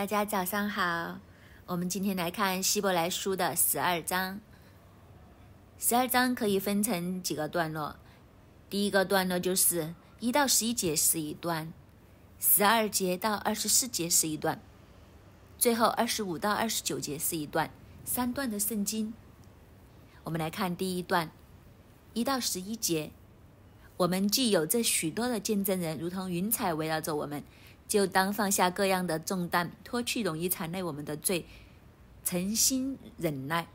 大家早上好，我们今天来看《希伯来书》的十二章。十二章可以分成几个段落，第一个段落就是一到十一节是一段，十二节到二十四节是一段，最后二十五到二十九节是一段，三段的圣经。我们来看第一段，一到十一节，我们既有这许多的见证人，如同云彩围绕着我们。就当放下各样的重担，脱去容易缠累我们的罪，诚心忍耐，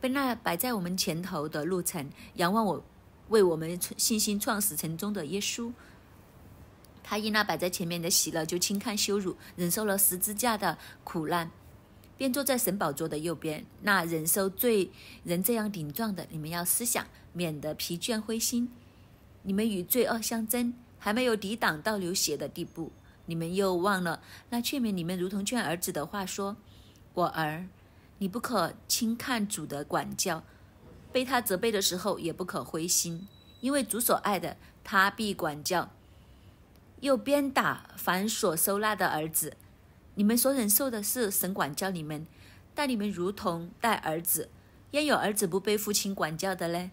被那摆在我们前头的路程。仰望我为我们信心创始成终的耶稣，他因那摆在前面的喜乐，就轻看羞辱，忍受了十字架的苦难，便坐在神宝座的右边。那忍受罪人这样顶撞的，你们要思想，免得疲倦灰心。你们与罪恶相争，还没有抵挡到流血的地步。你们又忘了那劝勉你们如同劝儿子的话说：“我儿，你不可轻看主的管教，被他责备的时候也不可灰心，因为主所爱的他必管教。”又鞭打凡所收纳的儿子，你们所忍受的是神管教你们，待你们如同待儿子，焉有儿子不被父亲管教的嘞？”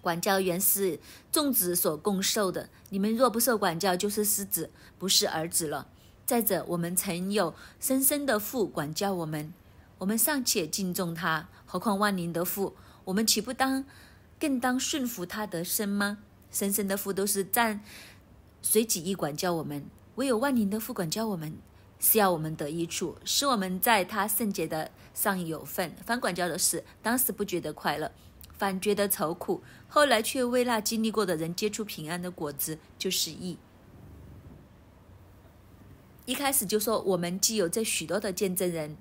管教原是众子所共受的，你们若不受管教，就是失子，不是儿子了。再者，我们曾有深深的父管教我们，我们尚且敬重他，何况万灵的父？我们岂不当更当顺服他的生吗？深深的父都是赞，随己意管教我们，唯有万灵的父管教我们，是要我们得益处，使我们在他圣洁的上有份。反管教的事，当时不觉得快乐。反觉得愁苦，后来却为那经历过的人结出平安的果子，就是义。一开始就说我们既有这许多的见证人，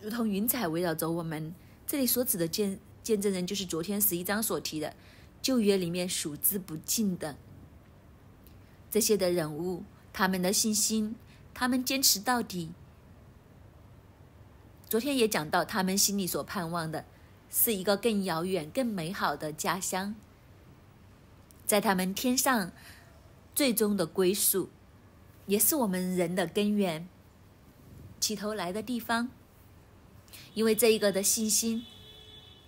如同云彩围绕着我们。这里所指的见见证人，就是昨天十一章所提的旧约里面数之不尽的这些的人物，他们的信心，他们坚持到底。昨天也讲到他们心里所盼望的。是一个更遥远、更美好的家乡，在他们天上最终的归宿，也是我们人的根源、起头来的地方。因为这一个的信心，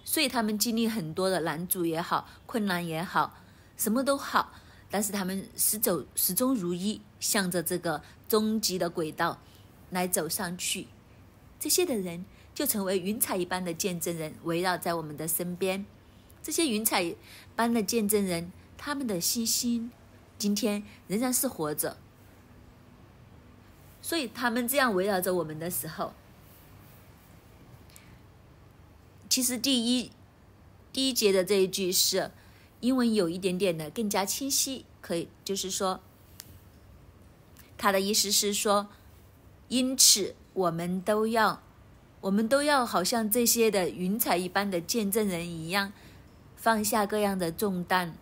所以他们经历很多的难阻也好、困难也好、什么都好，但是他们始走始终如一，向着这个终极的轨道来走上去。这些的人。就成为云彩一般的见证人，围绕在我们的身边。这些云彩般的见证人，他们的信心今天仍然是活着。所以他们这样围绕着我们的时候，其实第一第一节的这一句是英文有一点点的更加清晰，可以就是说，他的意思是说，因此我们都要。我们都要好像这些的云彩一般的见证人一样，放下各样的重担，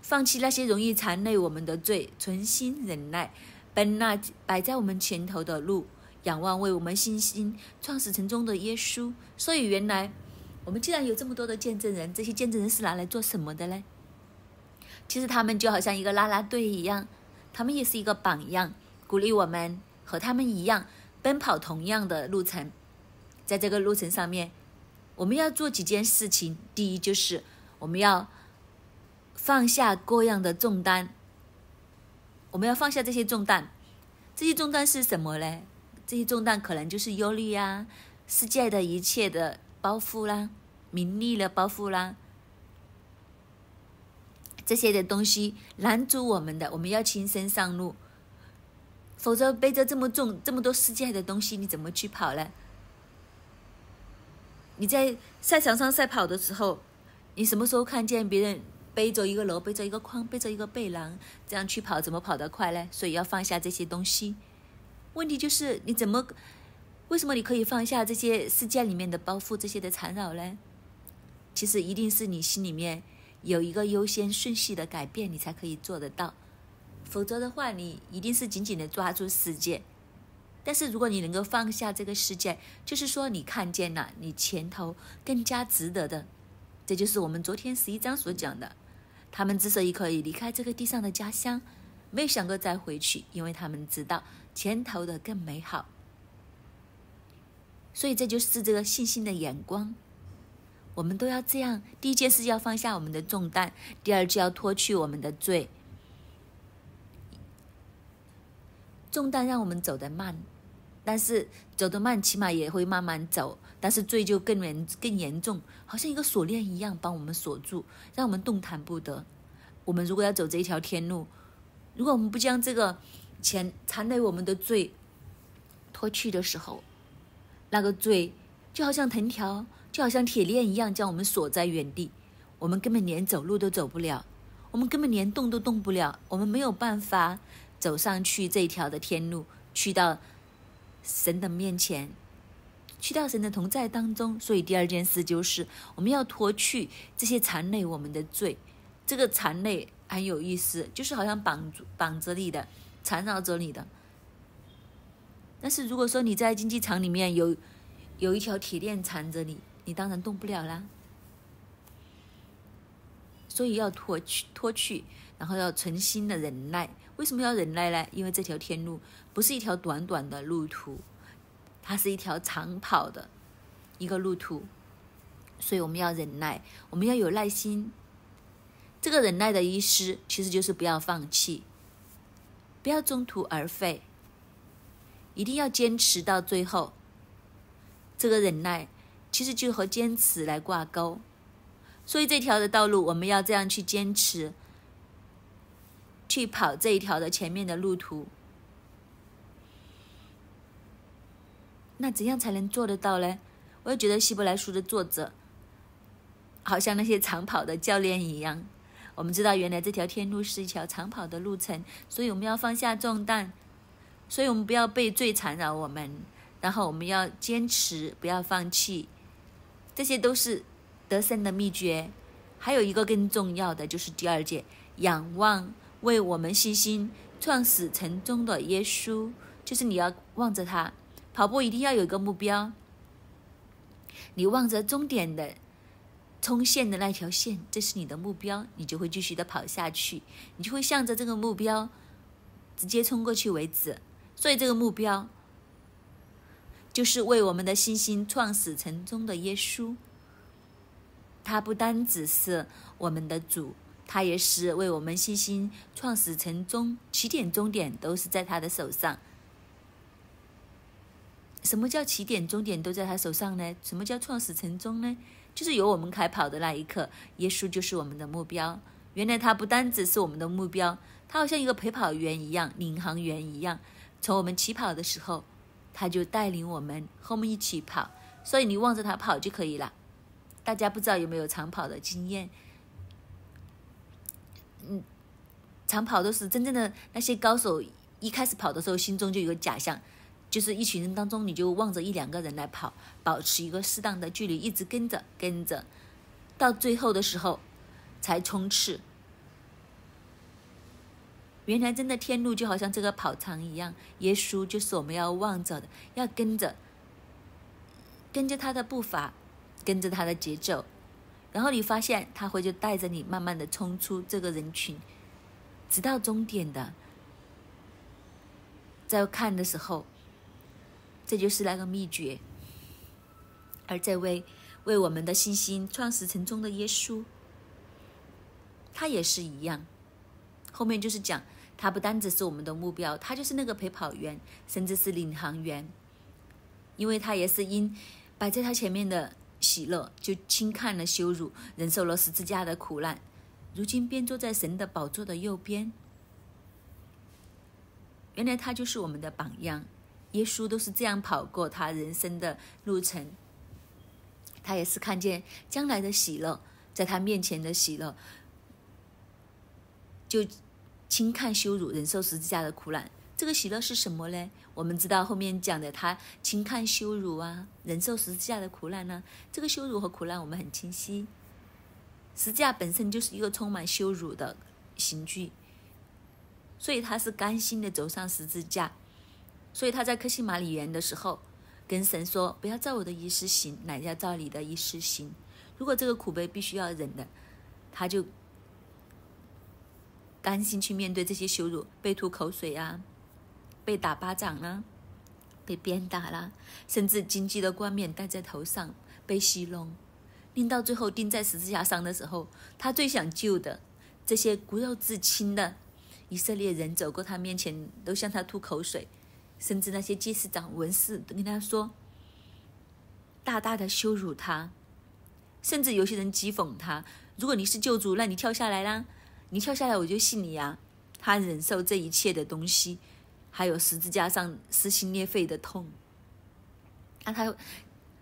放弃那些容易残累我们的罪，存心忍耐，奔那摆在我们前头的路，仰望为我们信心创始成终的耶稣。所以，原来我们既然有这么多的见证人，这些见证人是拿来做什么的呢？其实他们就好像一个啦啦队一样，他们也是一个榜样，鼓励我们。和他们一样，奔跑同样的路程，在这个路程上面，我们要做几件事情。第一就是我们要放下各样的重担，我们要放下这些重担。这些重担是什么呢？这些重担可能就是忧虑呀，世界的一切的包袱啦，名利的包袱啦，这些的东西拦阻我们的，我们要亲身上路。否则背着这么重、这么多世界的东西，你怎么去跑呢？你在赛场上赛跑的时候，你什么时候看见别人背着一个箩，背着一个筐、背着一个背囊这样去跑，怎么跑得快呢？所以要放下这些东西。问题就是你怎么，为什么你可以放下这些世界里面的包袱、这些的缠绕呢？其实一定是你心里面有一个优先顺序的改变，你才可以做得到。否则的话，你一定是紧紧的抓住世界。但是，如果你能够放下这个世界，就是说，你看见了你前头更加值得的。这就是我们昨天十一章所讲的。他们之所以可以离开这个地上的家乡，没有想过再回去，因为他们知道前头的更美好。所以，这就是这个信心的眼光。我们都要这样：第一件事要放下我们的重担；第二就要脱去我们的罪。重担让我们走得慢，但是走得慢起码也会慢慢走，但是罪就更严更严重，好像一个锁链一样，帮我们锁住，让我们动弹不得。我们如果要走这一条天路，如果我们不将这个钱缠累我们的罪脱去的时候，那个罪就好像藤条，就好像铁链一样，将我们锁在原地，我们根本连走路都走不了，我们根本连动都动不了，我们没有办法。走上去这一条的天路，去到神的面前，去到神的同在当中。所以第二件事就是，我们要脱去这些残累我们的罪。这个残累很有意思，就是好像绑住绑着你的，缠绕着你的。但是如果说你在竞技场里面有有一条铁链缠着你，你当然动不了啦。所以要脱去脱去，然后要存心的忍耐。为什么要忍耐呢？因为这条天路不是一条短短的路途，它是一条长跑的一个路途，所以我们要忍耐，我们要有耐心。这个忍耐的意思其实就是不要放弃，不要中途而废，一定要坚持到最后。这个忍耐其实就和坚持来挂钩，所以这条的道路我们要这样去坚持。去跑这一条的前面的路途，那怎样才能做得到呢？我也觉得《希伯来书》的作者，好像那些长跑的教练一样。我们知道，原来这条天路是一条长跑的路程，所以我们要放下重担，所以我们不要被罪缠绕我们，然后我们要坚持，不要放弃，这些都是得胜的秘诀。还有一个更重要的，就是第二节仰望。为我们信心创始成终的耶稣，就是你要望着他。跑步一定要有一个目标，你望着终点的冲线的那条线，这是你的目标，你就会继续的跑下去，你就会向着这个目标直接冲过去为止。所以这个目标就是为我们的信心创始成终的耶稣，他不单只是我们的主。他也是为我们信心创始成终，起点终点都是在他的手上。什么叫起点终点都在他手上呢？什么叫创始成终呢？就是由我们开跑的那一刻，耶稣就是我们的目标。原来他不单只是我们的目标，他好像一个陪跑员一样、领航员一样，从我们起跑的时候，他就带领我们和我们一起跑。所以你望着他跑就可以了。大家不知道有没有长跑的经验？嗯，长跑都是真正的那些高手，一开始跑的时候，心中就有个假象，就是一群人当中，你就望着一两个人来跑，保持一个适当的距离，一直跟着，跟着，到最后的时候才冲刺。原来，真的天路就好像这个跑长一样，耶稣就是我们要望着的，要跟着，跟着他的步伐，跟着他的节奏。然后你发现他会就带着你慢慢的冲出这个人群，直到终点的。在看的时候，这就是那个秘诀。而这位为我们的信心创始成终的耶稣，他也是一样。后面就是讲，他不单只是我们的目标，他就是那个陪跑员，甚至是领航员，因为他也是因摆在他前面的。喜乐就轻看了羞辱，忍受了十字架的苦难，如今便坐在神的宝座的右边。原来他就是我们的榜样，耶稣都是这样跑过他人生的路程。他也是看见将来的喜乐，在他面前的喜乐，就轻看羞辱，忍受十字架的苦难。这个喜乐是什么呢？我们知道后面讲的他轻看羞辱啊，忍受十字架的苦难呢。这个羞辱和苦难我们很清晰，十字架本身就是一个充满羞辱的刑具，所以他是甘心的走上十字架。所以他在克西马里园的时候跟神说：“不要照我的意思行，乃要照你的意思行。如果这个苦悲必须要忍的，他就甘心去面对这些羞辱，被吐口水啊，被打巴掌了，被鞭打了，甚至荆棘的冠冕戴在头上，被戏弄，令到最后钉在十字架上的时候，他最想救的这些骨肉至亲的以色列人走过他面前都向他吐口水，甚至那些祭司长、文士都跟他说，大大的羞辱他，甚至有些人讥讽他：“如果你是救主，那你跳下来啦！你跳下来，我就信你呀！”他忍受这一切的东西。还有十字架上撕心裂肺的痛，那他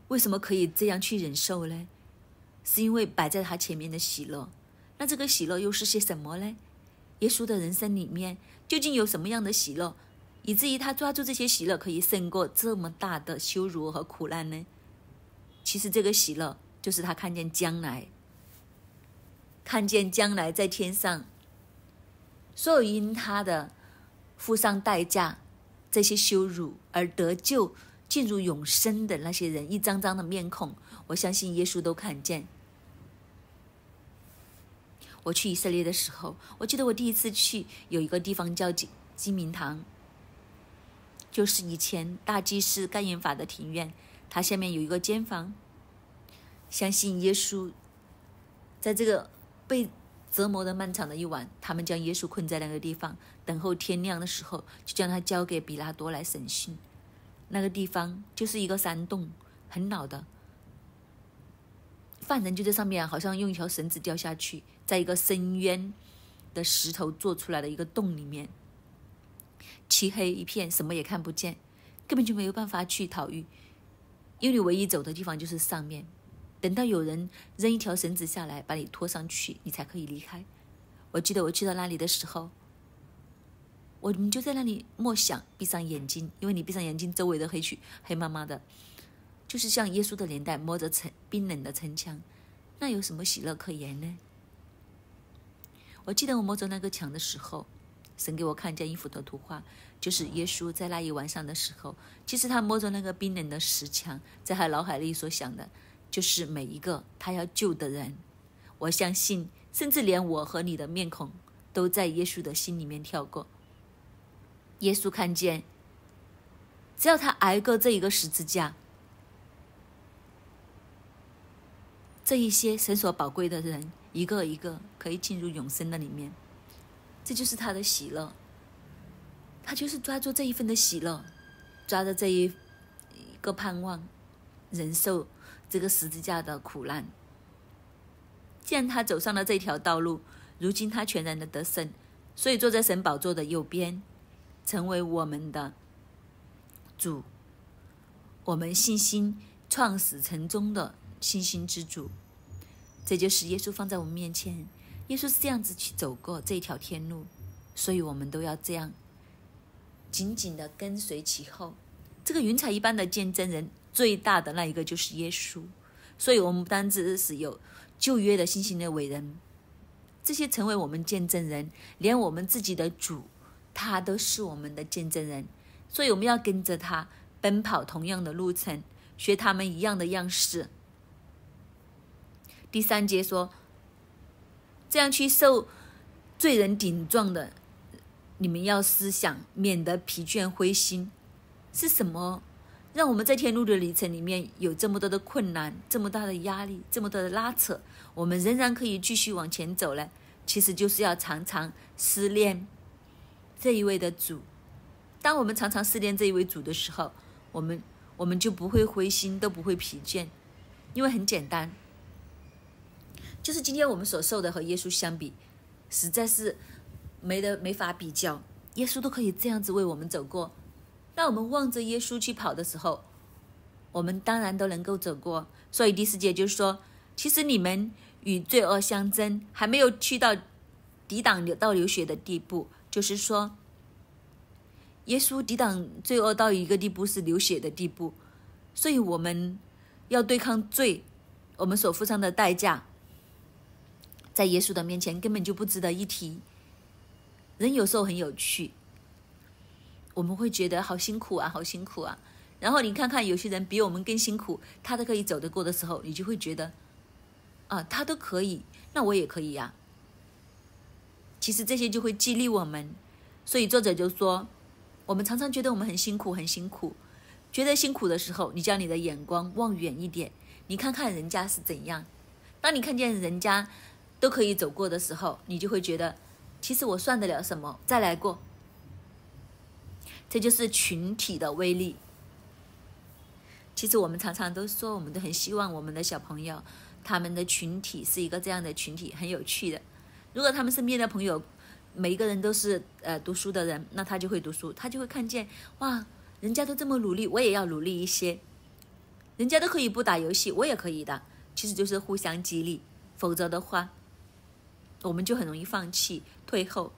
为什么可以这样去忍受呢？是因为摆在他前面的喜乐。那这个喜乐又是些什么呢？耶稣的人生里面究竟有什么样的喜乐，以至于他抓住这些喜乐可以胜过这么大的羞辱和苦难呢？其实这个喜乐就是他看见将来，看见将来在天上，所有因他的。付上代价，这些羞辱而得救、进入永生的那些人，一张张的面孔，我相信耶稣都看见。我去以色列的时候，我记得我第一次去有一个地方叫金明堂，就是以前大祭司干云法的庭院，它下面有一个监房。相信耶稣在这个被折磨的漫长的一晚，他们将耶稣困在那个地方。等候天亮的时候，就将他交给比拉多来审讯。那个地方就是一个山洞，很老的。犯人就在上面，好像用一条绳子掉下去，在一个深渊的石头做出来的一个洞里面，漆黑一片，什么也看不见，根本就没有办法去逃狱，因为你唯一走的地方就是上面。等到有人扔一条绳子下来，把你拖上去，你才可以离开。我记得我去到那里的时候。我们就在那里默想，闭上眼睛，因为你闭上眼睛，周围的黑去黑麻麻的，就是像耶稣的年代，摸着城冰冷的城墙，那有什么喜乐可言呢？我记得我摸着那个墙的时候，神给我看见一幅的图画，就是耶稣在那一晚上的时候，其实他摸着那个冰冷的石墙，在他脑海里所想的，就是每一个他要救的人。我相信，甚至连我和你的面孔，都在耶稣的心里面跳过。耶稣看见，只要他挨过这一个十字架，这一些神所宝贵的人，一个一个可以进入永生的里面，这就是他的喜乐。他就是抓住这一份的喜乐，抓着这一个盼望，忍受这个十字架的苦难。既然他走上了这条道路，如今他全然的得胜，所以坐在神宝座的右边。成为我们的主，我们信心创始成终的信心之主，这就是耶稣放在我们面前。耶稣是这样子去走过这条天路，所以我们都要这样紧紧的跟随其后。这个云彩一般的见证人最大的那一个就是耶稣，所以我们不单只是有旧约的信心的伟人，这些成为我们见证人，连我们自己的主。他都是我们的见证人，所以我们要跟着他奔跑同样的路程，学他们一样的样式。第三节说，这样去受罪人顶撞的，你们要思想，免得疲倦灰心。是什么让我们在天路的旅程里面有这么多的困难，这么大的压力，这么多的拉扯，我们仍然可以继续往前走呢？其实就是要常常思念这一位的主，当我们常常思念这一位主的时候，我们我们就不会灰心，都不会疲倦，因为很简单，就是今天我们所受的和耶稣相比，实在是没得没法比较。耶稣都可以这样子为我们走过，当我们望着耶稣去跑的时候，我们当然都能够走过。所以第四节就是说，其实你们与罪恶相争，还没有去到抵挡流到流血的地步。就是说，耶稣抵挡罪恶到一个地步是流血的地步，所以我们要对抗罪，我们所付上的代价，在耶稣的面前根本就不值得一提。人有时候很有趣，我们会觉得好辛苦啊，好辛苦啊，然后你看看有些人比我们更辛苦，他都可以走得过的时候，你就会觉得，啊，他都可以，那我也可以呀。其实这些就会激励我们，所以作者就说，我们常常觉得我们很辛苦，很辛苦，觉得辛苦的时候，你将你的眼光望远一点，你看看人家是怎样。当你看见人家都可以走过的时候，你就会觉得，其实我算得了什么？再来过。这就是群体的威力。其实我们常常都说，我们都很希望我们的小朋友，他们的群体是一个这样的群体，很有趣的。如果他们身边的朋友，每一个人都是呃读书的人，那他就会读书，他就会看见哇，人家都这么努力，我也要努力一些，人家都可以不打游戏，我也可以的。其实就是互相激励，否则的话，我们就很容易放弃退后。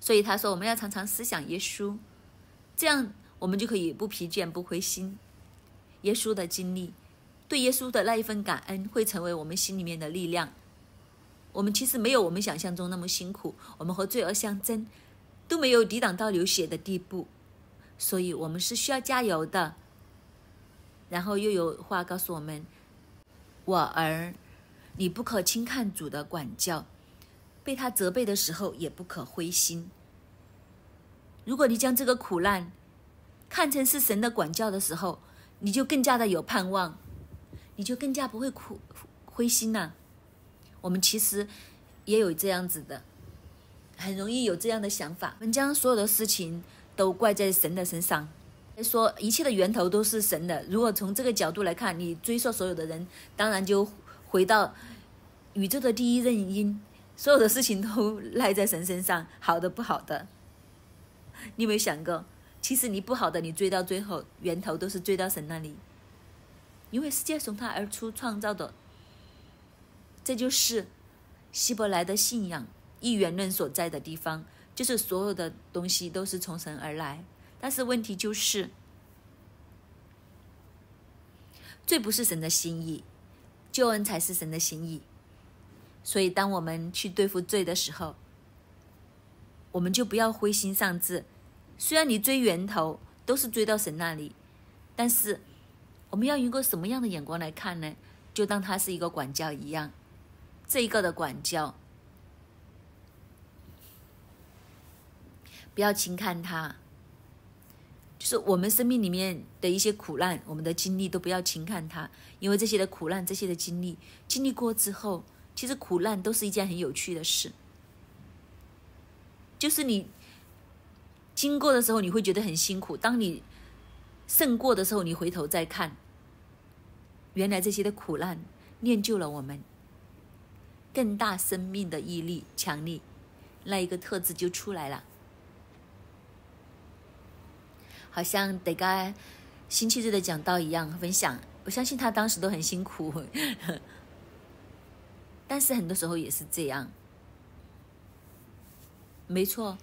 所以他说，我们要常常思想耶稣，这样我们就可以不疲倦不灰心。耶稣的经历，对耶稣的那一份感恩，会成为我们心里面的力量。我们其实没有我们想象中那么辛苦，我们和罪恶相争，都没有抵挡到流血的地步，所以我们是需要加油的。然后又有话告诉我们：“我儿，你不可轻看主的管教，被他责备的时候也不可灰心。如果你将这个苦难看成是神的管教的时候，你就更加的有盼望，你就更加不会苦灰心了。”我们其实也有这样子的，很容易有这样的想法，我们将所有的事情都怪在神的身上，说一切的源头都是神的。如果从这个角度来看，你追溯所有的人，当然就回到宇宙的第一任因，所有的事情都赖在神身上，好的不好的。你有没有想过，其实你不好的，你追到最后源头都是追到神那里，因为世界从他而出创造的。这就是希伯来的信仰一元论所在的地方，就是所有的东西都是从神而来。但是问题就是，罪不是神的心意，救恩才是神的心意。所以，当我们去对付罪的时候，我们就不要灰心丧志。虽然你追源头都是追到神那里，但是我们要用一个什么样的眼光来看呢？就当他是一个管教一样。这一个的管教，不要轻看它。就是我们生命里面的一些苦难，我们的经历都不要轻看它，因为这些的苦难，这些的经历经历过之后，其实苦难都是一件很有趣的事。就是你经过的时候，你会觉得很辛苦；当你胜过的时候，你回头再看，原来这些的苦难练就了我们。更大生命的毅力、强力，那一个特质就出来了，好像得该星期日的讲道一样分享。我相信他当时都很辛苦，但是很多时候也是这样，没错。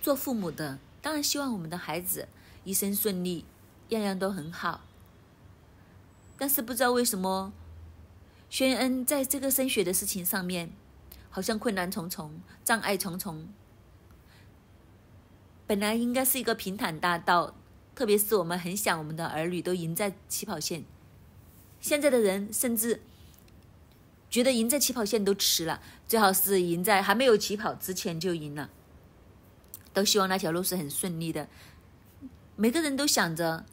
做父母的当然希望我们的孩子一生顺利，样样都很好，但是不知道为什么。宣恩在这个升学的事情上面，好像困难重重，障碍重重。本来应该是一个平坦大道，特别是我们很想我们的儿女都赢在起跑线。现在的人甚至觉得赢在起跑线都迟了，最好是赢在还没有起跑之前就赢了。都希望那条路是很顺利的。每个人都想着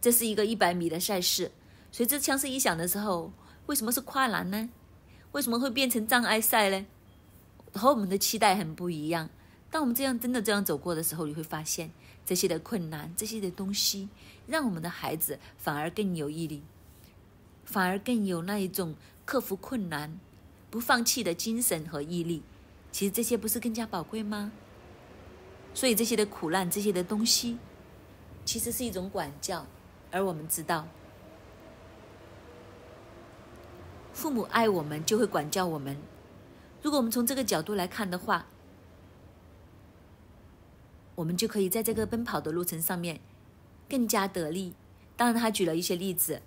这是一个一百米的赛事，谁知枪声一响的时候。为什么是跨栏呢？为什么会变成障碍赛呢？和我们的期待很不一样。当我们这样真的这样走过的时候，你会发现这些的困难、这些的东西，让我们的孩子反而更有毅力，反而更有那一种克服困难、不放弃的精神和毅力。其实这些不是更加宝贵吗？所以这些的苦难、这些的东西，其实是一种管教，而我们知道。父母爱我们就会管教我们，如果我们从这个角度来看的话，我们就可以在这个奔跑的路程上面更加得力。当然，他举了一些例子，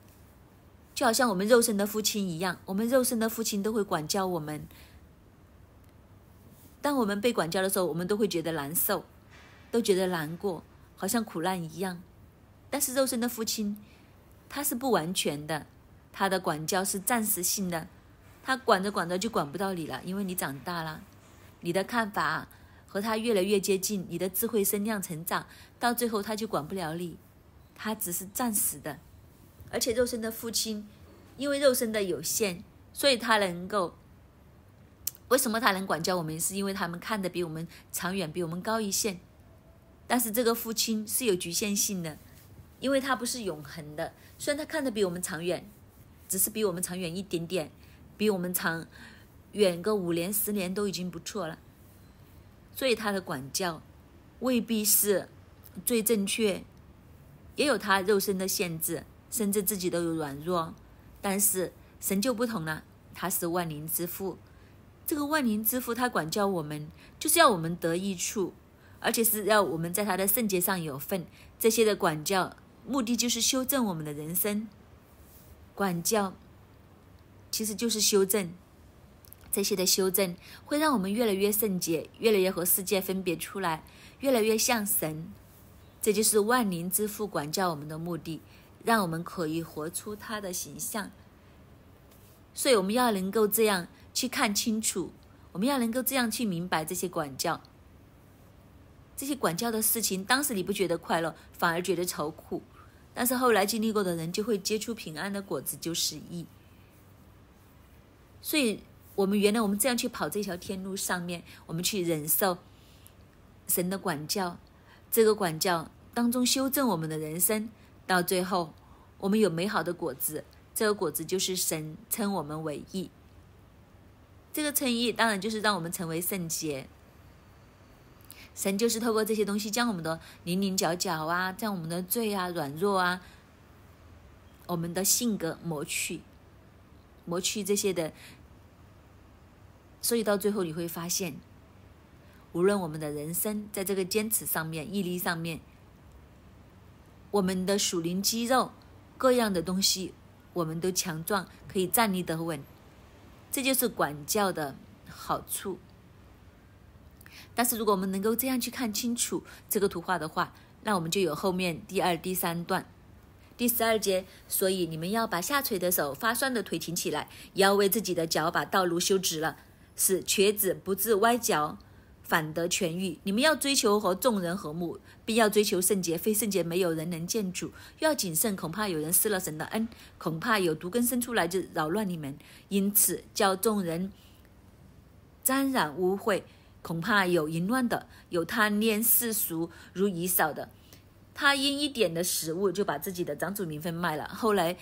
就好像我们肉身的父亲一样，我们肉身的父亲都会管教我们。当我们被管教的时候，我们都会觉得难受，都觉得难过，好像苦难一样。但是肉身的父亲，他是不完全的。他的管教是暂时性的，他管着管着就管不到你了，因为你长大了，你的看法和他越来越接近，你的智慧生量成长，到最后他就管不了你，他只是暂时的。而且肉身的父亲，因为肉身的有限，所以他能够为什么他能管教我们，是因为他们看的比我们长远，比我们高一线。但是这个父亲是有局限性的，因为他不是永恒的，虽然他看的比我们长远。只是比我们长远一点点，比我们长远个五年十年都已经不错了。所以他的管教，未必是最正确，也有他肉身的限制，甚至自己都有软弱。但是神就不同了，他是万灵之父。这个万灵之父他管教我们，就是要我们得益处，而且是要我们在他的圣洁上有份。这些的管教目的就是修正我们的人生。管教其实就是修正，这些的修正会让我们越来越圣洁，越来越和世界分别出来，越来越像神。这就是万灵之父管教我们的目的，让我们可以活出他的形象。所以我们要能够这样去看清楚，我们要能够这样去明白这些管教，这些管教的事情。当时你不觉得快乐，反而觉得愁苦。但是后来经历过的人就会结出平安的果子，就是义。所以，我们原来我们这样去跑这条天路上面，我们去忍受神的管教，这个管教当中修正我们的人生，到最后我们有美好的果子，这个果子就是神称我们为义。这个称义当然就是让我们成为圣洁。神就是透过这些东西，将我们的零零角角啊，将我们的罪啊、软弱啊、我们的性格磨去，磨去这些的。所以到最后你会发现，无论我们的人生，在这个坚持上面、毅力上面，我们的属灵肌肉各样的东西，我们都强壮，可以站立得稳。这就是管教的好处。但是如果我们能够这样去看清楚这个图画的话，那我们就有后面第二、第三段，第十二节。所以你们要把下垂的手、发酸的腿挺起来，也要为自己的脚把道路修直了，使瘸子不致歪脚，反得痊愈。你们要追求和众人和睦，必要追求圣洁，非圣洁没有人能见主。要谨慎，恐怕有人失了神的恩，恐怕有毒根生出来就扰乱你们，因此叫众人沾染污秽。恐怕有淫乱的，有贪恋世俗如遗少的，他因一点的食物就把自己的长祖名分卖了，后来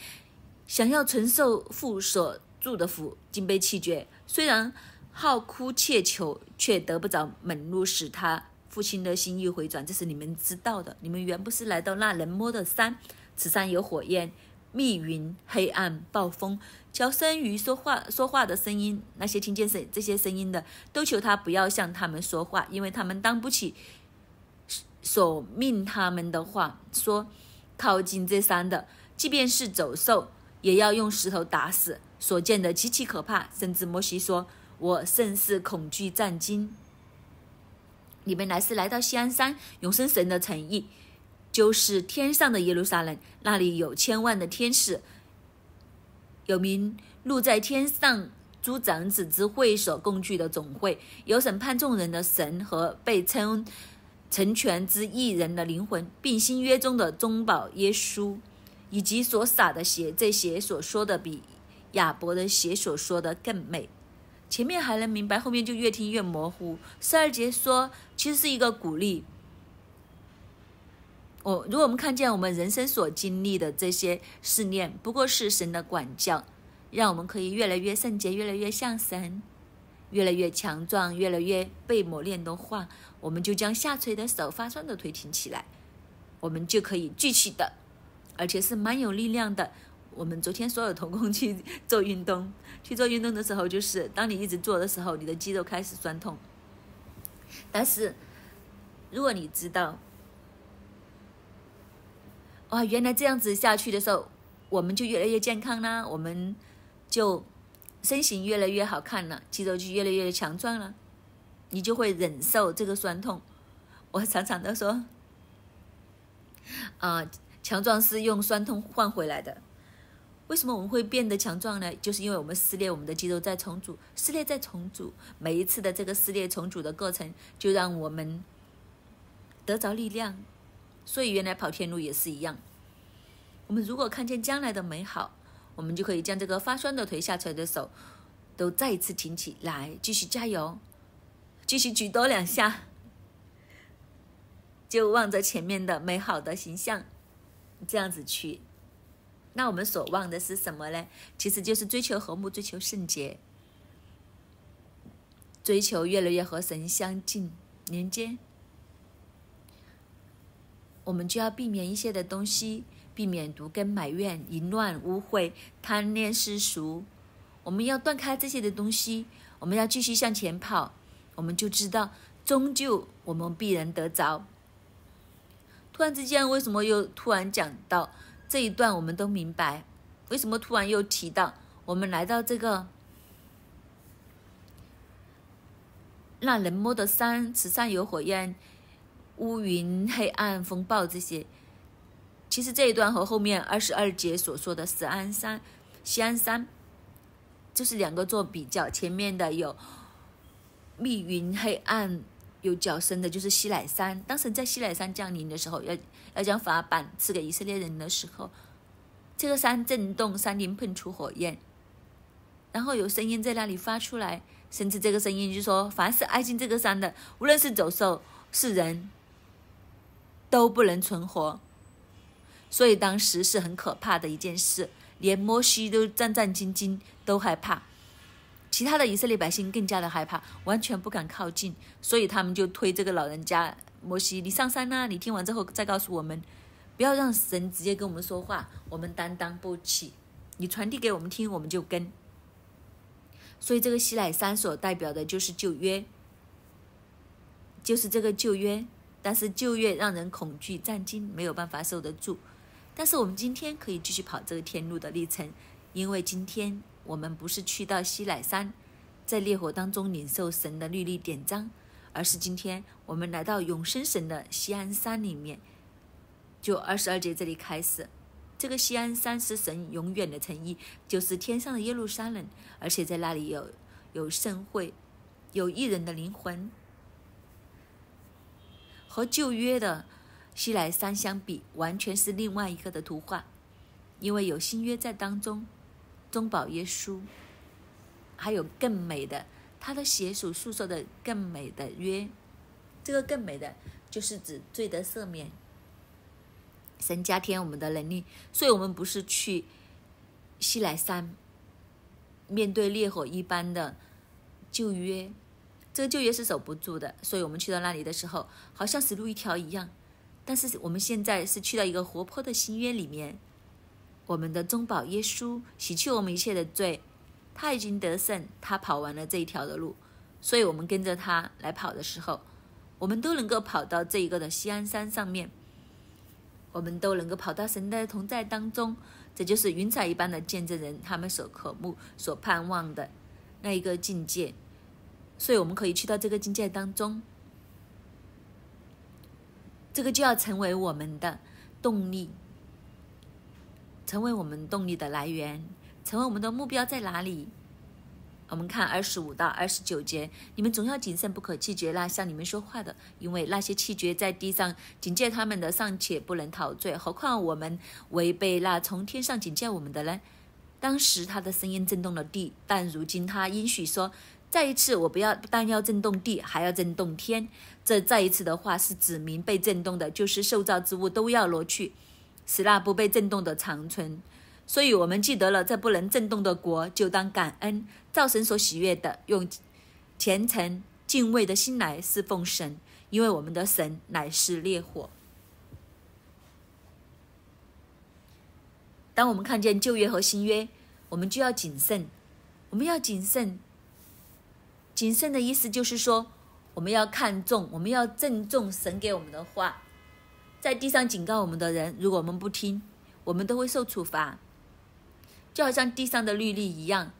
想要承受父所住的福，竟被弃绝。虽然好哭切求，却得不着门路使他父亲的心意回转，这是你们知道的。你们原不是来到那能摸的山，此山有火焰。密云、黑暗、暴风，乔生鱼说话，说话的声音。那些听见声、这些声音的，都求他不要向他们说话，因为他们当不起所命他们的话。说靠近这山的，即便是走兽，也要用石头打死。所见的极其可怕，甚至摩西说：“我甚是恐惧战惊。”你们来是来到西安山，永生神的诚意。就是天上的耶路撒冷，那里有千万的天使，有名住在天上诸长子之会所共聚的总会，有审判众人的神和被称成全之一人的灵魂，并新约中的中保耶稣，以及所撒的血，这血所说的比亚伯的血所说的更美。前面还能明白，后面就越听越模糊。十二节说，其实是一个鼓励。我如果我们看见我们人生所经历的这些试炼不过是神的管教，让我们可以越来越圣洁、越来越像神、越来越强壮、越来越被磨练的话，我们就将下垂的手、发酸的腿挺起来，我们就可以继续的，而且是蛮有力量的。我们昨天所有同工去做运动，去做运动的时候，就是当你一直做的时候，你的肌肉开始酸痛。但是，如果你知道。哇，原来这样子下去的时候，我们就越来越健康啦，我们就身形越来越好看了，肌肉就越来越强壮了，你就会忍受这个酸痛。我常常都说，啊，强壮是用酸痛换回来的。为什么我们会变得强壮呢？就是因为我们撕裂我们的肌肉再重组，撕裂再重组，每一次的这个撕裂重组的过程，就让我们得着力量。所以原来跑天路也是一样。我们如果看见将来的美好，我们就可以将这个发酸的腿、下垂的手，都再次挺起来，继续加油，继续举多两下。就望着前面的美好的形象，这样子去。那我们所望的是什么呢？其实就是追求和睦、追求圣洁、追求越来越和神相近连接。我们就要避免一些的东西，避免毒跟埋怨、淫乱、污秽、贪恋世俗。我们要断开这些的东西，我们要继续向前跑，我们就知道，终究我们必然得着。突然之间，为什么又突然讲到这一段？我们都明白，为什么突然又提到我们来到这个，那人摸的山，此山有火焰。乌云、黑暗、风暴这些，其实这一段和后面二十二节所说的石安山、西安山，就是两个做比较。前面的有密云、黑暗，有较深的，就是西乃山。当时在西乃山降临的时候，要要将法版赐给以色列人的时候，这个山震动，山林喷出火焰，然后有声音在那里发出来，甚至这个声音就说：“凡是挨近这个山的，无论是走兽是人。”都不能存活，所以当时是很可怕的一件事，连摩西都战战兢兢，都害怕。其他的以色列百姓更加的害怕，完全不敢靠近。所以他们就推这个老人家摩西：“你上山呐，你听完之后再告诉我们，不要让神直接跟我们说话，我们担当不起。你传递给我们听，我们就跟。”所以这个西奈山所代表的就是旧约，就是这个旧约。但是就越让人恐惧战惊，没有办法受得住。但是我们今天可以继续跑这个天路的历程，因为今天我们不是去到西乃山，在烈火当中领受神的律例典章，而是今天我们来到永生神的西安山里面，就二十二节这里开始，这个西安山是神永远的城邑，就是天上的耶路撒冷，而且在那里有有圣会，有一人的灵魂。和旧约的西来山相比，完全是另外一个的图画，因为有新约在当中，中保耶稣，还有更美的，他的写手诉说的更美的约，这个更美的就是指罪的赦免，神加添我们的能力，所以我们不是去西来山面对烈火一般的旧约。这个旧约是守不住的，所以我们去到那里的时候，好像死路一条一样。但是我们现在是去到一个活泼的新约里面，我们的中保耶稣洗去我们一切的罪，他已经得胜，他跑完了这一条的路，所以我们跟着他来跑的时候，我们都能够跑到这一个的西安山上面，我们都能够跑到神的同在当中，这就是云彩一般的见证人他们所渴慕、所盼望的那一个境界。所以我们可以去到这个境界当中，这个就要成为我们的动力，成为我们动力的来源，成为我们的目标在哪里？我们看二十五到二十九节，你们总要谨慎，不可气绝那向你们说话的，因为那些气绝在地上警戒他们的，尚且不能陶醉，何况我们违背那从天上警戒我们的呢？当时他的声音震动了地，但如今他应许说。再一次，我不要，不但要震动地，还要震动天。这再一次的话，是指明被震动的，就是受造之物都要挪去，使那不被震动的长存。所以，我们记得了，这不能震动的国，就当感恩造神所喜悦的，用虔诚敬畏的心来侍奉神，因为我们的神乃是烈火。当我们看见旧约和新约，我们就要谨慎，我们要谨慎。谨慎的意思就是说，我们要看重，我们要郑重神给我们的话，在地上警告我们的人，如果我们不听，我们都会受处罚，就好像地上的律例一样，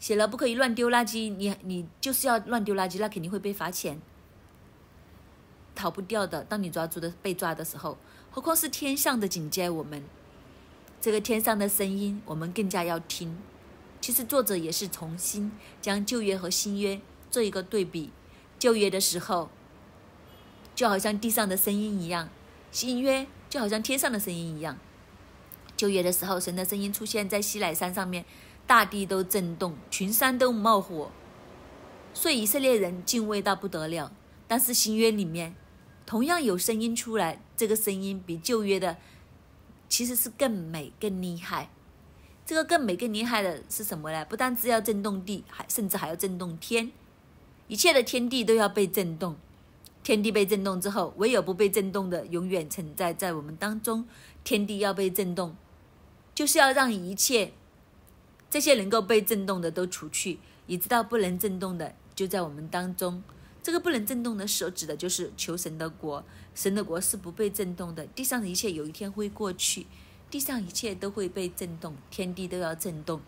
写了不可以乱丢垃圾，你你就是要乱丢垃圾，那肯定会被罚钱，逃不掉的。当你抓住的被抓的时候，何况是天上的警戒我们，这个天上的声音，我们更加要听。其实作者也是重新将旧约和新约做一个对比。旧约的时候，就好像地上的声音一样；新约就好像天上的声音一样。旧约的时候，神的声音出现在西奈山上面，大地都震动，群山都冒火，所以以色列人敬畏到不得了。但是新约里面，同样有声音出来，这个声音比旧约的其实是更美、更厉害。这个更美更厉害的是什么呢？不但只要震动地，还甚至还要震动天，一切的天地都要被震动。天地被震动之后，唯有不被震动的永远存在在我们当中。天地要被震动，就是要让一切这些能够被震动的都除去，以知道不能震动的就在我们当中。这个不能震动的时候，指的就是求神的国，神的国是不被震动的。地上的一切有一天会过去。地上一切都会被震动，天地都要震动。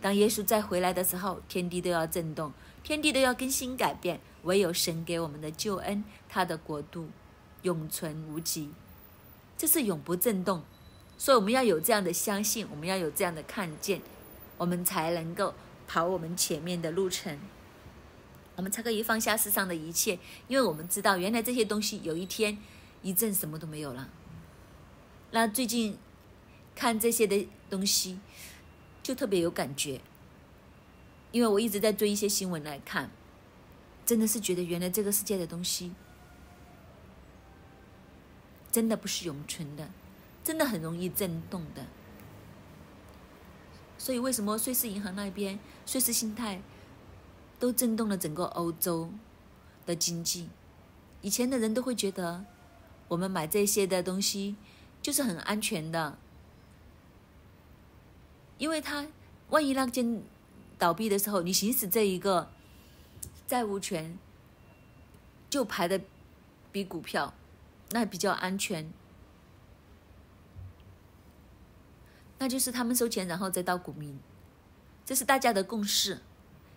当耶稣再回来的时候，天地都要震动，天地都要更新改变。唯有神给我们的救恩，他的国度永存无极，这是永不震动。所以我们要有这样的相信，我们要有这样的看见，我们才能够跑我们前面的路程。我们才可以放下世上的一切，因为我们知道，原来这些东西有一天一阵什么都没有了。那最近看这些的东西，就特别有感觉，因为我一直在追一些新闻来看，真的是觉得原来这个世界的东西真的不是永存的，真的很容易震动的。所以为什么瑞士银行那边、瑞士心态都震动了整个欧洲的经济？以前的人都会觉得，我们买这些的东西。就是很安全的，因为他万一那间倒闭的时候，你行使这一个债务权，就排的比股票，那比较安全。那就是他们收钱，然后再到股民，这是大家的共识，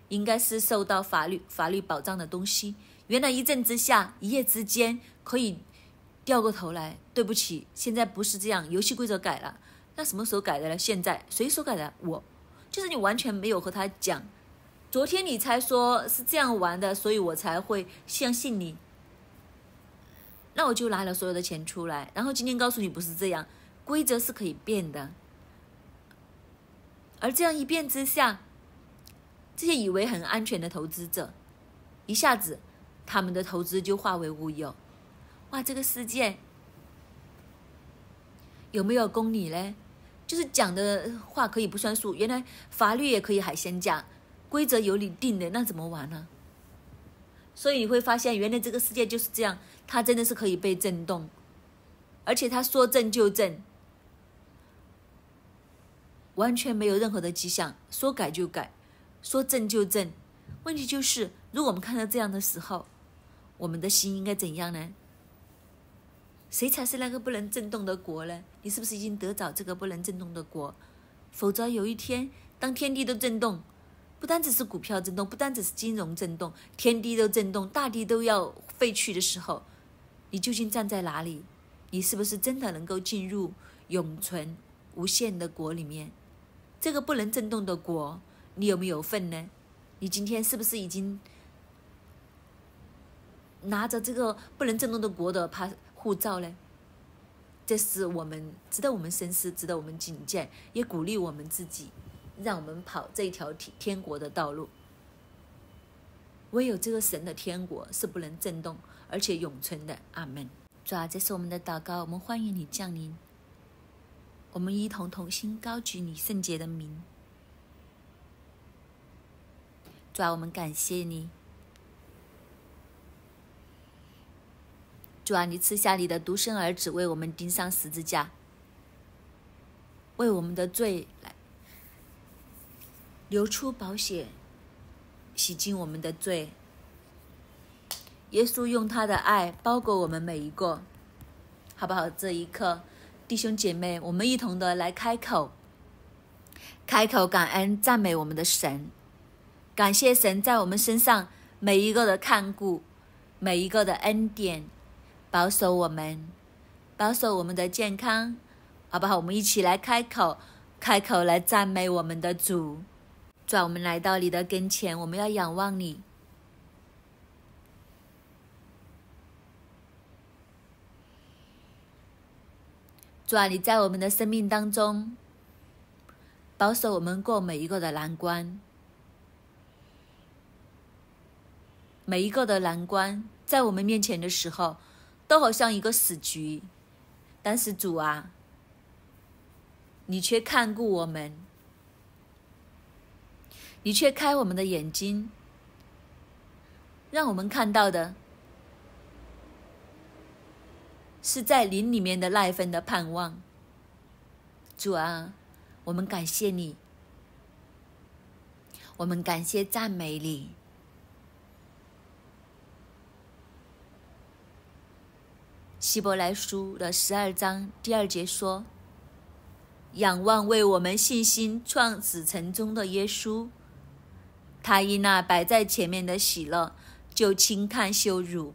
应该是受到法律法律保障的东西。原来一阵之下，一夜之间可以。掉过头来，对不起，现在不是这样，游戏规则改了。那什么时候改的呢？现在谁说改的？我，就是你完全没有和他讲。昨天你才说是这样玩的，所以我才会相信你。那我就拿了所有的钱出来，然后今天告诉你不是这样，规则是可以变的。而这样一变之下，这些以为很安全的投资者，一下子他们的投资就化为乌有。哇！这个世界有没有公理嘞？就是讲的话可以不算数，原来法律也可以海鲜价，规则由你定的，那怎么玩呢？所以你会发现，原来这个世界就是这样，它真的是可以被震动，而且它说震就震，完全没有任何的迹象，说改就改，说震就震。问题就是，如果我们看到这样的时候，我们的心应该怎样呢？谁才是那个不能震动的国呢？你是不是已经得着这个不能震动的国？否则有一天，当天地都震动，不单只是股票震动，不单只是金融震动，天地都震动，大地都要废去的时候，你究竟站在哪里？你是不是真的能够进入永存无限的国里面？这个不能震动的国，你有没有份呢？你今天是不是已经拿着这个不能震动的国的帕？护照呢？这是我们值得我们深思、值得我们警戒，也鼓励我们自己，让我们跑这条天天国的道路。唯有这个神的天国是不能震动，而且永存的。阿门。主啊，这是我们的祷告，我们欢迎你降临，我们一同同心高举你圣洁的名。主啊，我们感谢你。主啊，你赐下你的独生儿子为我们钉上十字架，为我们的罪来流出宝血，洗净我们的罪。耶稣用他的爱包裹我们每一个，好不好？这一刻，弟兄姐妹，我们一同的来开口，开口感恩赞美我们的神，感谢神在我们身上每一个的看顾，每一个的恩典。保守我们，保守我们的健康，好不好？我们一起来开口，开口来赞美我们的主。主，我们来到你的跟前，我们要仰望你。主啊，你在我们的生命当中，保守我们过每一个的难关，每一个的难关在我们面前的时候。都好像一个死局，但是主啊，你却看顾我们，你却开我们的眼睛，让我们看到的是在林里面的那一份的盼望。主啊，我们感谢你，我们感谢赞美你。希伯来书的十二章第二节说：“仰望为我们信心创始成终的耶稣，他因那摆在前面的喜乐，就轻看羞辱，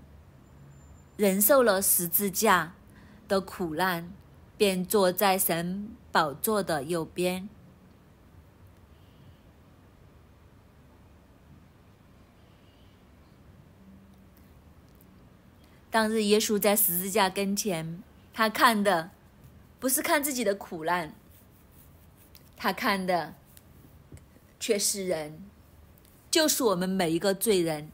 忍受了十字架的苦难，便坐在神宝座的右边。”当日耶稣在十字架跟前，他看的不是看自己的苦难，他看的却是人，就是我们每一个罪人。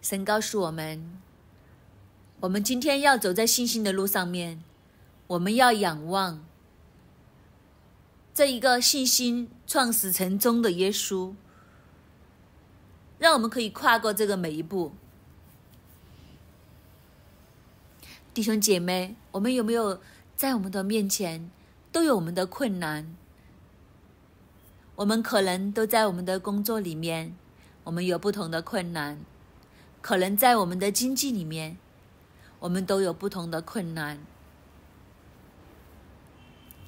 神告诉我们，我们今天要走在信心的路上面，我们要仰望这一个信心。创始成终的耶稣，让我们可以跨过这个每一步。弟兄姐妹，我们有没有在我们的面前都有我们的困难？我们可能都在我们的工作里面，我们有不同的困难；可能在我们的经济里面，我们都有不同的困难。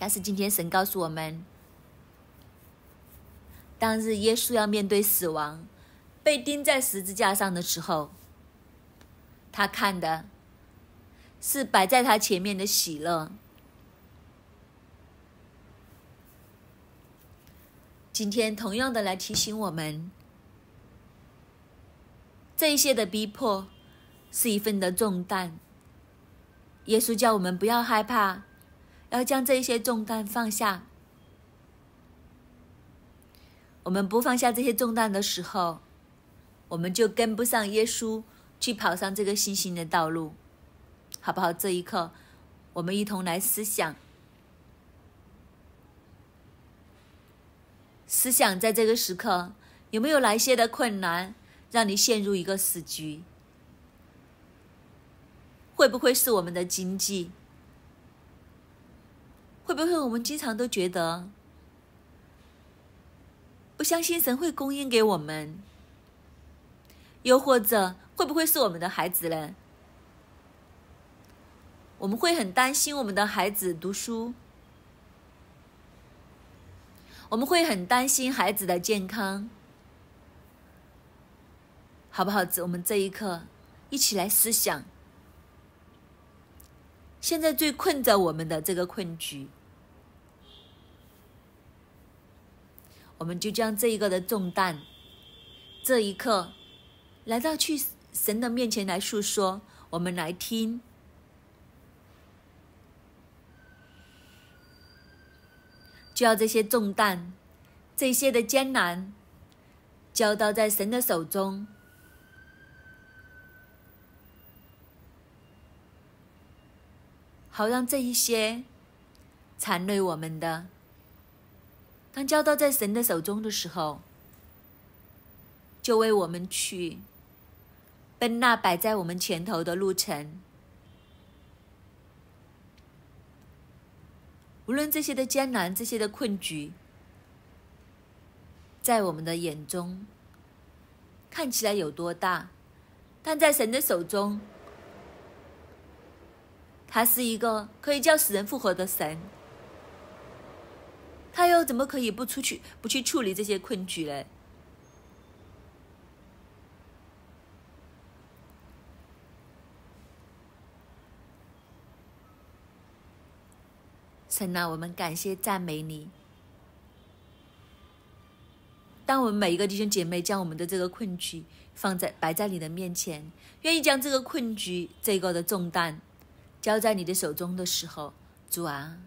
但是今天神告诉我们。当日耶稣要面对死亡，被钉在十字架上的时候，他看的，是摆在他前面的喜乐。今天同样的来提醒我们，这一些的逼迫，是一份的重担。耶稣叫我们不要害怕，要将这一些重担放下。我们不放下这些重担的时候，我们就跟不上耶稣去跑上这个信心的道路，好不好？这一刻，我们一同来思想，思想在这个时刻有没有哪些的困难让你陷入一个死局？会不会是我们的经济？会不会我们经常都觉得？不相信神会供应给我们，又或者会不会是我们的孩子呢？我们会很担心我们的孩子读书，我们会很担心孩子的健康，好不好？我们这一刻一起来思想，现在最困着我们的这个困局。我们就将这一个的重担，这一刻来到去神的面前来诉说，我们来听，就要这些重担、这些的艰难，交到在神的手中，好让这一些缠累我们的。当交到在神的手中的时候，就为我们去奔那摆在我们前头的路程。无论这些的艰难，这些的困局，在我们的眼中看起来有多大，但在神的手中，他是一个可以叫死人复活的神。他又怎么可以不出去、不去处理这些困局嘞？神啊，我们感谢赞美你。当我们每一个弟兄姐妹将我们的这个困局放在摆在你的面前，愿意将这个困局这个的重担交在你的手中的时候，主啊，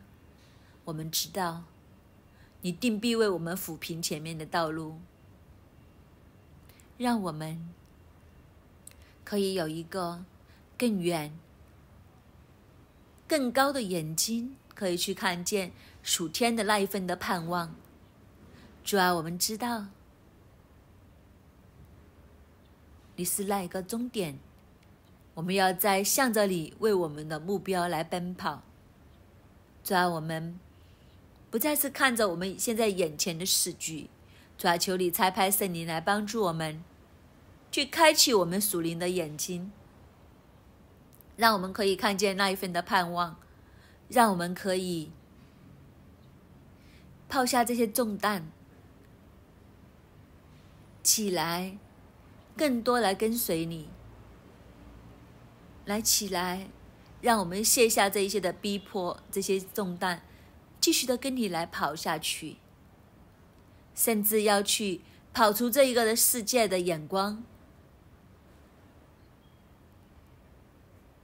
我们知道。你定必为我们抚平前面的道路，让我们可以有一个更远、更高的眼睛，可以去看见属天的那一份的盼望。主啊，我们知道你是那一个终点，我们要在向着你为我们的目标来奔跑。主啊，我们。不再是看着我们现在眼前的死局，主啊，求你拆派圣灵来帮助我们，去开启我们属灵的眼睛，让我们可以看见那一份的盼望，让我们可以抛下这些重担，起来，更多来跟随你，来起来，让我们卸下这一些的逼迫，这些重担。继续的跟你来跑下去，甚至要去跑出这一个的世界的眼光，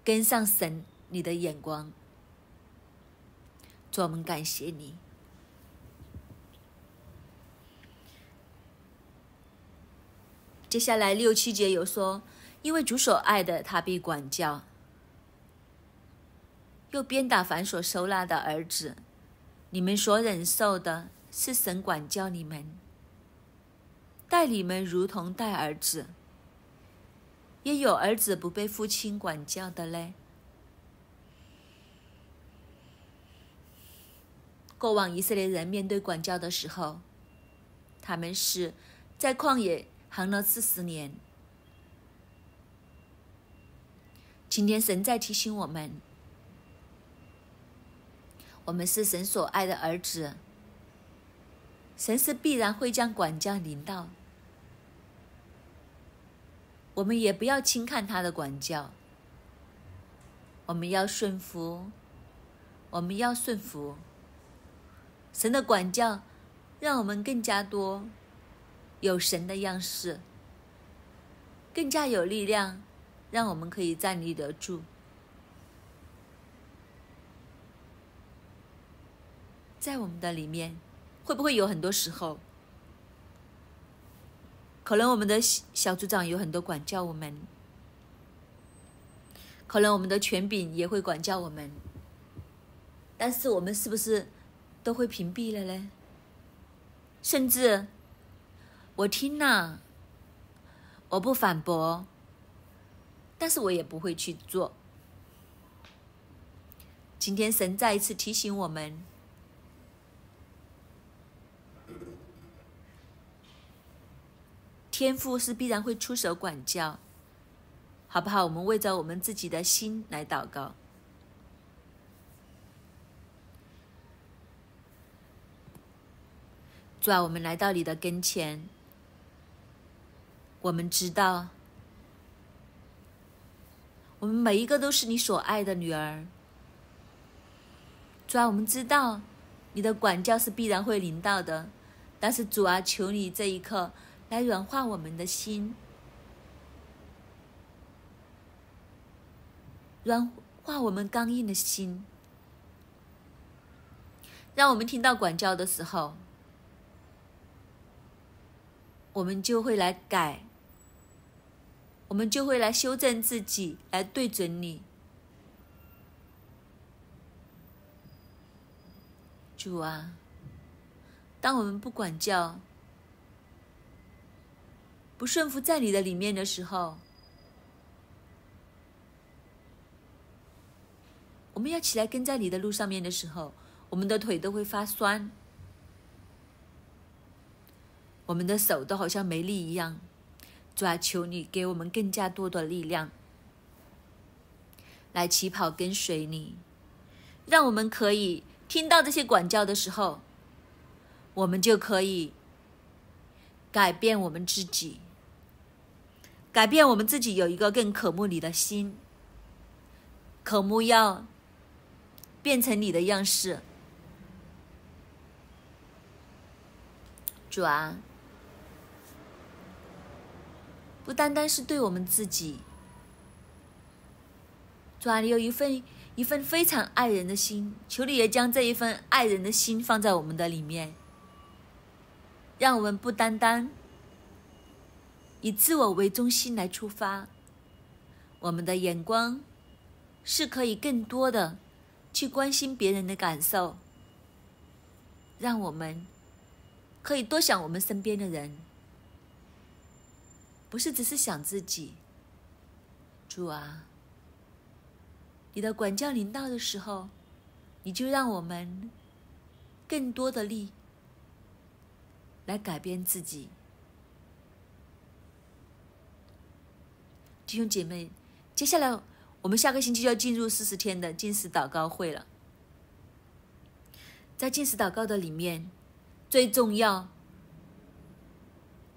跟上神你的眼光，专门感谢你。接下来六七节有说，因为主所爱的他被管教，又鞭打凡所收纳的儿子。你们所忍受的是神管教你们，待你们如同待儿子。也有儿子不被父亲管教的嘞。过往以色列人面对管教的时候，他们是，在旷野行了四十年。今天神在提醒我们。我们是神所爱的儿子，神是必然会将管教领到。我们也不要轻看他的管教，我们要顺服，我们要顺服。神的管教让我们更加多有神的样式，更加有力量，让我们可以站立得住。在我们的里面，会不会有很多时候？可能我们的小组长有很多管教我们，可能我们的权柄也会管教我们。但是我们是不是都会屏蔽了呢？甚至我听了，我不反驳，但是我也不会去做。今天神再一次提醒我们。天父是必然会出手管教，好不好？我们为着我们自己的心来祷告。主啊，我们来到你的跟前，我们知道，我们每一个都是你所爱的女儿。主啊，我们知道，你的管教是必然会临到的，但是主啊，求你这一刻。来软化我们的心，软化我们刚硬的心，让我们听到管教的时候，我们就会来改，我们就会来修正自己，来对准你，主啊，当我们不管教。不顺服在你的里面的时候，我们要起来跟在你的路上面的时候，我们的腿都会发酸，我们的手都好像没力一样。主啊，求你给我们更加多的力量，来起跑跟随你，让我们可以听到这些管教的时候，我们就可以改变我们自己。改变我们自己，有一个更渴慕你的心。渴慕要变成你的样式，主啊，不单单是对我们自己，主啊，你有一份一份非常爱人的心，求你也将这一份爱人的心放在我们的里面，让我们不单单。以自我为中心来出发，我们的眼光是可以更多的去关心别人的感受，让我们可以多想我们身边的人，不是只是想自己。主啊，你的管教临到的时候，你就让我们更多的力来改变自己。弟兄姐妹，接下来我们下个星期就要进入四十天的进食祷告会了。在进食祷告的里面，最重要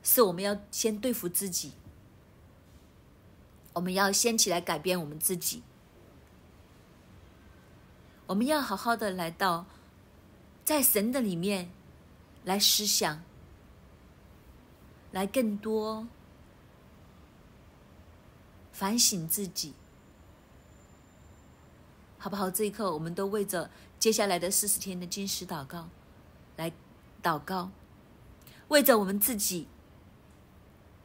是我们要先对付自己，我们要先起来改变我们自己，我们要好好的来到在神的里面来思想，来更多。反省自己，好不好？这一刻，我们都为着接下来的四十天的金石祷告来祷告，为着我们自己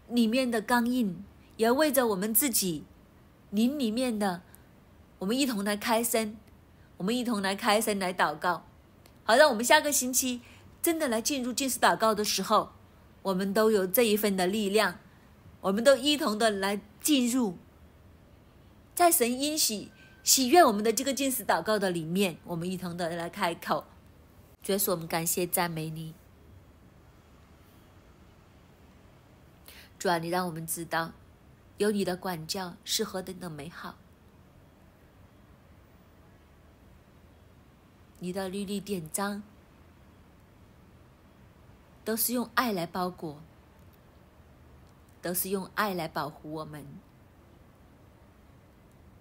里面的刚硬，也为着我们自己灵里面的，我们一同来开声，我们一同来开声来祷告。好，让我们下个星期真的来进入经史祷告的时候，我们都有这一份的力量，我们都一同的来。进入，在神应喜喜悦我们的这个进食祷告的里面，我们一同的来开口，主耶稣，我们感谢赞美你。主啊，你让我们知道，有你的管教是何等的美好，你的律缕典章都是用爱来包裹。都是用爱来保护我们，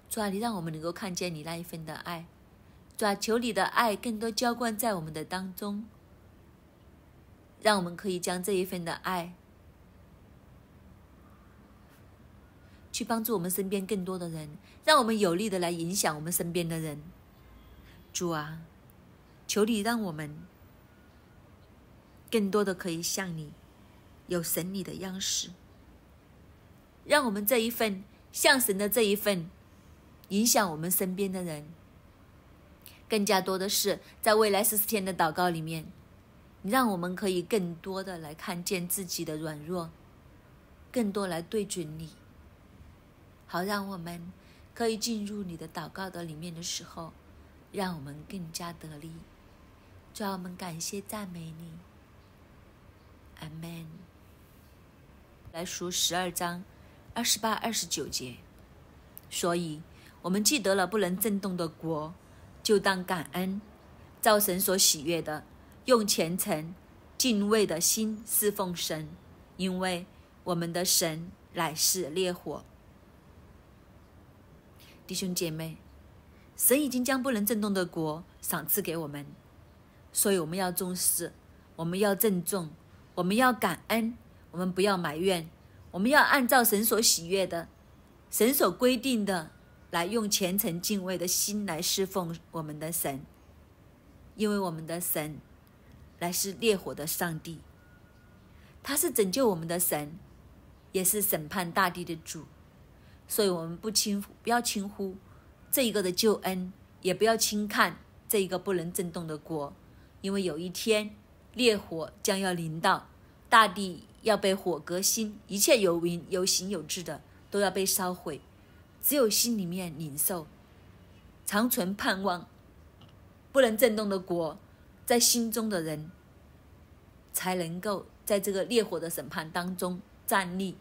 主啊，你让我们能够看见你那一份的爱，主啊，求你的爱更多浇灌在我们的当中，让我们可以将这一份的爱去帮助我们身边更多的人，让我们有力的来影响我们身边的人，主啊，求你让我们更多的可以像你有神你的样式。让我们这一份向神的这一份，影响我们身边的人。更加多的是，在未来四十天的祷告里面，让我们可以更多的来看见自己的软弱，更多来对准你，好让我们可以进入你的祷告的里面的时候，让我们更加得力。让我们感谢赞美你，阿门。来数十二章。二十八、二十九节，所以，我们既得了不能震动的国，就当感恩，造神所喜悦的，用虔诚、敬畏的心侍奉神，因为我们的神乃是烈火。弟兄姐妹，神已经将不能震动的国赏赐给我们，所以我们要重视，我们要郑重，我们要感恩，我们不要埋怨。我们要按照神所喜悦的、神所规定的，来用虔诚敬畏的心来侍奉我们的神，因为我们的神乃是烈火的上帝，他是拯救我们的神，也是审判大地的主。所以，我们不轻不要轻忽这一个的救恩，也不要轻看这一个不能震动的国，因为有一天烈火将要临到大地。要被火革新，一切有形有形有质的都要被烧毁，只有心里面领受，长存盼望，不能震动的果，在心中的人，才能够在这个烈火的审判当中站立，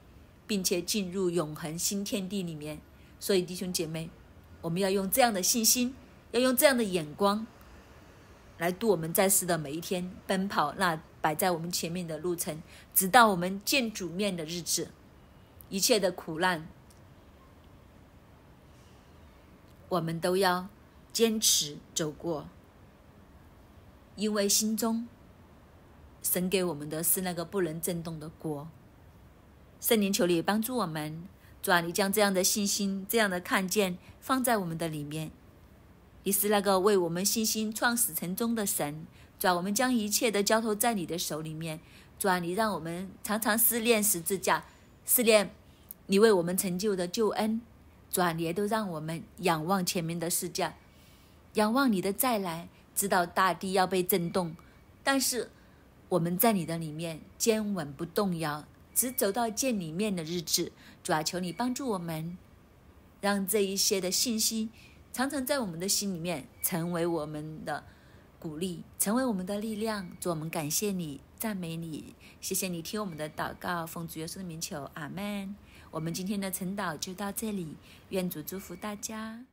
并且进入永恒新天地里面。所以弟兄姐妹，我们要用这样的信心，要用这样的眼光。来度我们在世的每一天奔跑，那摆在我们前面的路程，直到我们见主面的日子，一切的苦难，我们都要坚持走过。因为心中神给我们的是那个不能震动的国。圣灵求你帮助我们，主啊，你将这样的信心、这样的看见放在我们的里面。你是那个为我们信心创始成终的神，主啊，我们将一切的交托在你的手里面，主啊，你让我们常常思念十字架，思念你为我们成就的救恩，主啊，也都让我们仰望前面的世界，仰望你的再来，知道大地要被震动，但是我们在你的里面坚稳不动摇，只走到见里面的日子，主啊，求你帮助我们，让这一些的信心。常常在我们的心里面，成为我们的鼓励，成为我们的力量。主，我们感谢你，赞美你，谢谢你听我们的祷告。奉主耶稣的名求，阿门。我们今天的晨祷就到这里，愿主祝福大家。